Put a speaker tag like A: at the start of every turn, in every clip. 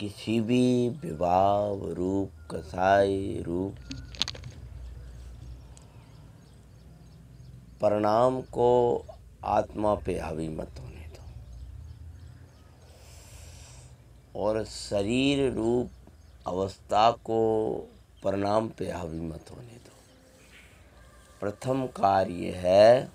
A: किसी भी विवाह रूप कसाई रूप परिणाम को आत्मा पे हावी मत होने दो और शरीर रूप अवस्था को परिणाम पे हावी मत होने दो प्रथम कार्य है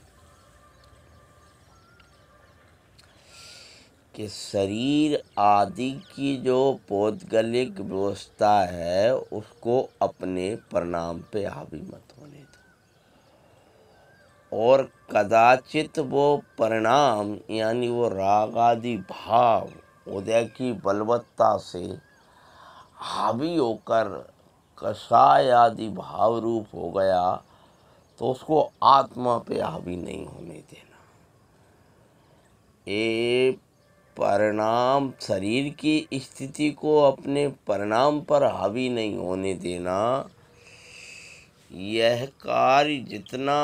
A: कि शरीर आदि की जो पौतगलिक व्यवस्था है उसको अपने परिणाम पे हावी मत होने दो और कदाचित वो परिणाम यानी वो राग आदि भाव उदय की बलवत्ता से हावी होकर कषाय आदि भाव रूप हो गया तो उसको आत्मा पे हावी नहीं होने देना ए परिणाम शरीर की स्थिति को अपने परिणाम पर हावी नहीं होने देना यह कार्य जितना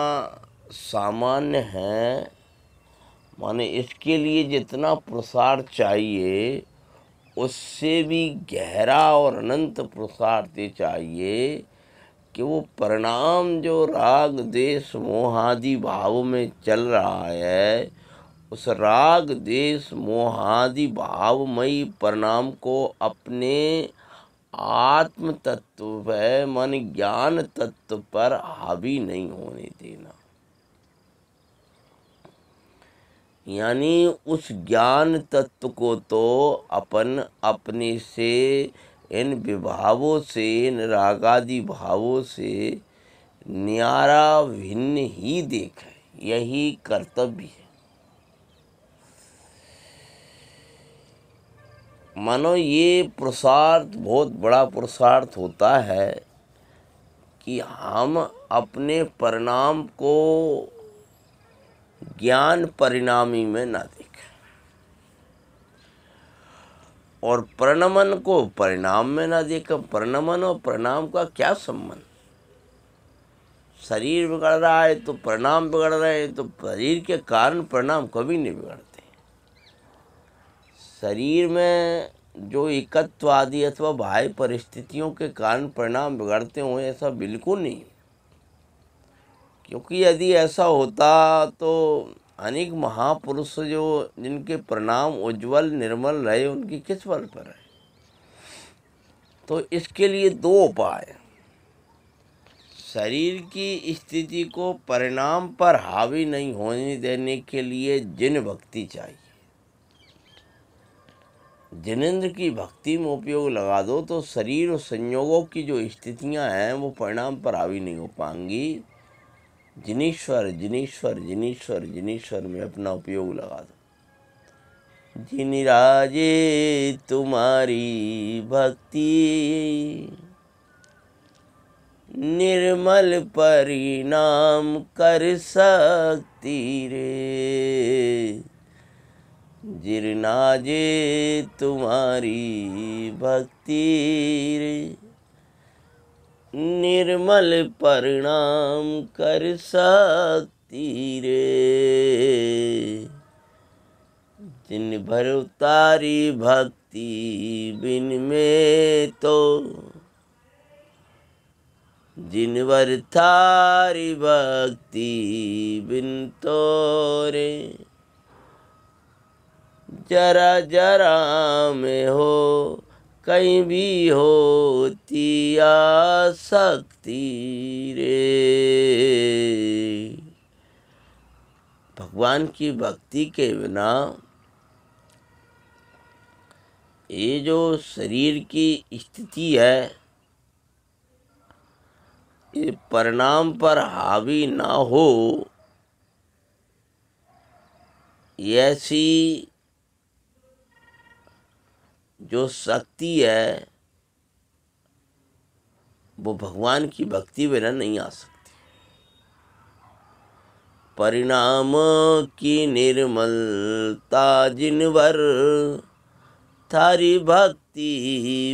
A: सामान्य है माने इसके लिए जितना प्रसार चाहिए उससे भी गहरा और अनंत प्रसार दे चाहिए कि वो परिणाम जो राग देश मोहादि भाव में चल रहा है उस राग देश मोहादि भावमयी परिणाम को अपने आत्म तत्व व मन ज्ञान तत्व पर हावी नहीं होने देना यानी उस ज्ञान तत्व को तो अपन अपने से इन विभावों से इन रागादि भावों से न्यारा भिन्न ही देखें यही कर्तव्य है मानो ये पुरुषार्थ बहुत बड़ा पुरुषार्थ होता है कि हम अपने परिणाम को ज्ञान परिणामी में ना देखें और प्रणमन को परिणाम में ना देखें प्रणमन और प्रणाम का क्या संबंध शरीर बिगड़ रहा है तो परिणाम बिगड़ रहे हैं तो शरीर के कारण परिणाम कभी नहीं बिगड़ता शरीर में जो एकत्व आदि अथवा बाह्य परिस्थितियों के कारण परिणाम बिगड़ते हों ऐसा बिल्कुल नहीं क्योंकि यदि ऐसा होता तो अनेक महापुरुष जो जिनके परिणाम उज्जवल निर्मल रहे उनकी किस बल पर है तो इसके लिए दो उपाय शरीर की स्थिति को परिणाम पर हावी नहीं होने देने के लिए जिन भक्ति चाहिए जिनेन्द्र की भक्ति में उपयोग लगा दो तो शरीर और संयोगों की जो स्थितियां हैं वो परिणाम पर आवी नहीं हो पाएंगी जिनेश्वर जिनेश्वर जिनेश्वर जिनेश्वर में अपना उपयोग लगा दो जिन राजे तुम्हारी भक्ति निर्मल परिणाम कर सकती रे जिरनाजे तुम्हारी भक्ति रे निर्मल परिणाम कर सकती रे जिन भर उतारी भक्ति बिन में तो जिन भर थारी भक्ति बिन तोरे जरा जरा में हो कहीं भी होती आ सकती रे भगवान की भक्ति के बिना ये जो शरीर की स्थिति है ये परिणाम पर हावी ना हो ऐसी जो शक्ति है वो भगवान की भक्ति बिना नहीं आ सकती परिणाम की निर्मलता जिन जिनवर थारी भक्ति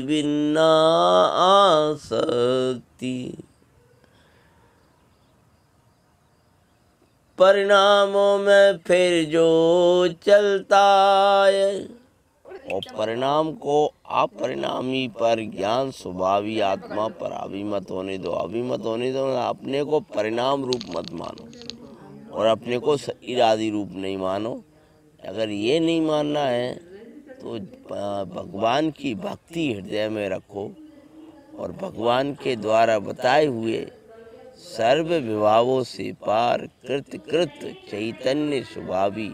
A: बिना आ सकती परिणामों में फिर जो चलता है और परिणाम को आप परिणामी पर ज्ञान स्वभावी आत्मा पर अभी मत होने दो अभी मत होने दो अपने को परिणाम रूप मत मानो और अपने को शरीर आदि रूप नहीं मानो अगर ये नहीं मानना है तो भगवान की भक्ति हृदय में रखो और भगवान के द्वारा बताए हुए सर्व विभावों से पार कृत कृत चैतन्य स्वभावी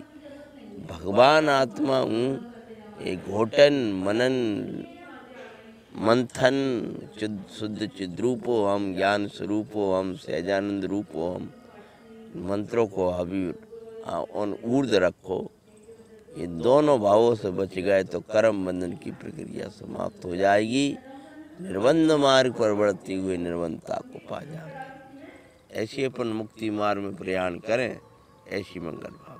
A: भगवान आत्मा हूँ ये घोटन मनन मंथन चुद शुद्ध चिद्रूपो हम ज्ञान स्वरूपो हम सहजानंद रूपो हम मंत्रों को अभी उन ऊर्द रखो ये दोनों भावों से बच गए तो कर्म बंधन की प्रक्रिया समाप्त हो जाएगी निर्बंध मार्ग पर बढ़ती हुई निर्बंधता को पा जाएंगे ऐसी अपन मुक्ति मार्ग में प्रयाण करें ऐसी मंगल भाव